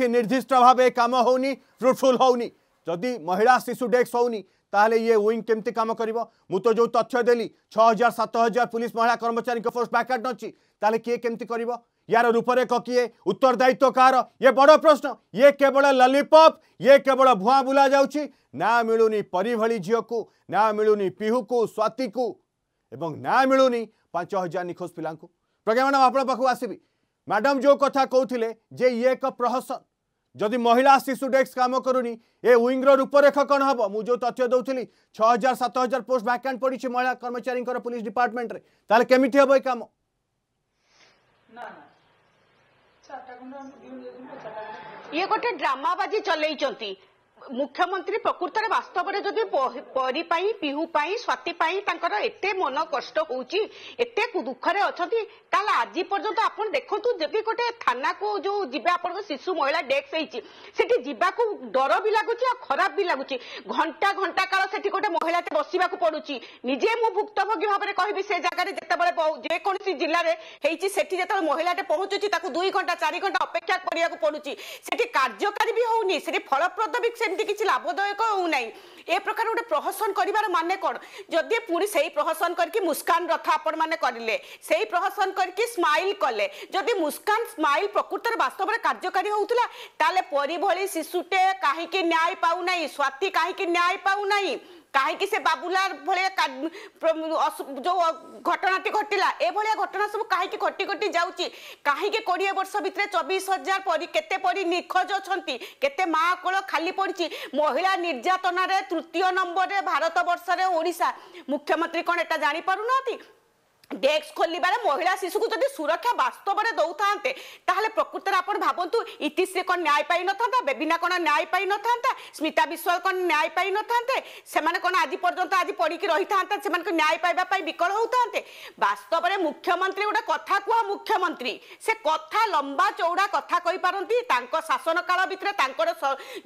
ये निर्दिष्ट भाव कम हो फ्रुटफुल महिला शिशु डेक्स हो तेल ये विंग केमती काम कर तो जो तथ्य देली छः हजार सात हजार पुलिस महिला कर्मचारी फोर्स बैकआउट अच्छी तेल किए केमती कर यार रूपरेख किए उत्तरदायित्व तो कह ये बड़ प्रश्न ये केवल ललिपप ये केवल भुआ बुला जाऊँगी मिलूनी परी भली झी को ना मिलूनी पीहू को स्वाति को ना मिलूनी पांच हजार निखोज पिला प्रज्ञा मैडम आपको आसबि ম্যাডাম যে কথা কৌলে যে ই এক প্রহসন যদি মহিলা শিশু ডেস্ক কাম করুনি এ উইংর রূপরেখ কণ হব মু যে তথ্য দে ছ হাজার সাত হাজার পোস্ট ভ্যাকান্ট পড়ছে মহিলা কর্মচারী পুলিশ ডিপার্টমেন্টে তাহলে কমিটি হব এই কাম ইয়ে গোটে ড্রামা বাজি চলাই মুখ্যমন্ত্রী প্রকৃতরে বাস্তবরে যদি পরি পাই পিহু পাই স্বাতি পাই তাঙ্কর এতে মন কষ্ট হচ্ছে এতে দুঃখরে অছন্তি তাহলে আজি পর্যন্ত আপন দেখন্তু যদি গোটে থানাকু যে যাবে আপনার শিশু মহিলা ডেস্ক হয়েছি সেটি যাওয়া ডর বি লাগুচি আর খারাপ বি লাগুচি ঘন্টা ঘন্টা কাল সেটি গোটে মহিলাতে বসবাকে পড়ুছি নিজে মু ভুক্তভোগী ভাবে কহবি সে জায়গায় যেতবে যেকোনসি জেলার হয়েছি সেটি যেত মহিলাটে পৌঁছুছি তাকে দুই ঘন্টা চারি ঘন্টা অপেক্ষা করা পড়ুছি সেটি কার্যকারী বি হোনি সেটি ফলপ্রদ বি সেমি ସେମିତି କିଛି ଲାଭଦାୟକ ହେଉନାହିଁ ଏ ପ୍ରକାର ଗୋଟେ ପ୍ରହସନ କରିବାର ମାନେ କ'ଣ ଯଦି ପୁଣି ସେଇ ପ୍ରହସନ କରିକି ମୁସ୍କାନ ରଥ ଆପଣମାନେ କରିଲେ ସେଇ ପ୍ରହସନ କରିକି ସ୍ମାଇଲ୍ କଲେ ଯଦି ମୁସ୍କାନ ସ୍ମାଇଲ୍ ପ୍ରକୃତରେ ବାସ୍ତବରେ କାର୍ଯ୍ୟକାରୀ ହେଉଥିଲା ତାହେଲେ ପରିଭଳି ଶିଶୁଟେ କାହିଁକି ନ୍ୟାୟ ପାଉନାହିଁ ସ୍ୱାତି କାହିଁକି ନ୍ୟାୟ ପାଉନାହିଁ କାହିଁକି ସେ ବାବୁଲାର ଭଳିଆ ଯେଉଁ ଘଟଣାଟି ଘଟିଲା ଏଭଳିଆ ଘଟଣା ସବୁ କାହିଁକି ଘଟି ଘଟି ଯାଉଛି କାହିଁକି କୋଡ଼ିଏ ବର୍ଷ ଭିତରେ ଚବିଶ ହଜାର ପରି କେତେ ପରି ନିଖୋଜ ଅଛନ୍ତି କେତେ ମା କୋଳ ଖାଲି ପଡ଼ିଛି ମହିଳା ନିର୍ଯାତନାରେ ତୃତୀୟ ନମ୍ବରରେ ଭାରତ ବର୍ଷରେ ଓଡ଼ିଶା ମୁଖ୍ୟମନ୍ତ୍ରୀ କ'ଣ ଏଟା ଜାଣିପାରୁନାହାନ୍ତି ডেস্ক খোলার মহিলা শিশুকে যদি সুরক্ষা বাস্তবরে দৌথাতে তাহলে প্রকৃতরে আপনার ভাবতু ইতিশ্রী কন ন্যায় পাই নথান্তা বেবিনা কন ন্যায় পাই নথান্তা স্মিতা বিশ্বাল কন ন্যায় পাই নথান্তে সেমানে কন আজি পর্যন্ত আজি পড়িকি রহিথান্তা সেমানকে ন্যায় পাইবা পাই বিকল হউথান্তে বাস্তবরে মুখ্যমন্ত্রী গোটে কথা কুয়া মুখ্যমন্ত্রী সে কথা লম্বা চৌড়া কথা কইপারন্তি তাঙ্ক শাসনকাল ভিতরে তাঙ্কর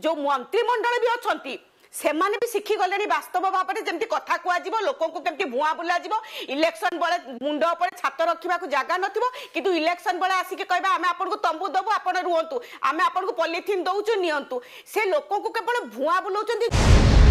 যে মন্ত্রিমণ্ডল বি অছন্তি ସେମାନେ ବି ଶିଖିଗଲେଣି ବାସ୍ତବ ଭାବରେ ଯେମିତି କଥା କୁହାଯିବ ଲୋକଙ୍କୁ କେମିତି ଭୁଆଁ ବୁଲାଯିବ ଇଲେକ୍ସନ ବେଳେ ମୁଣ୍ଡ ଉପରେ ଛାତ ରଖିବାକୁ ଜାଗା ନଥିବ କିନ୍ତୁ ଇଲେକ୍ସନ ବେଳେ ଆସିକି କହିବା ଆମେ ଆପଣଙ୍କୁ ତମ୍ବୁ ଦେବୁ ଆପଣ ରୁହନ୍ତୁ ଆମେ ଆପଣଙ୍କୁ ପଲିଥିନ୍ ଦେଉଛୁ ନିଅନ୍ତୁ ସେ ଲୋକଙ୍କୁ କେବଳ ଭୁଆଁ ବୁଲାଉଛନ୍ତି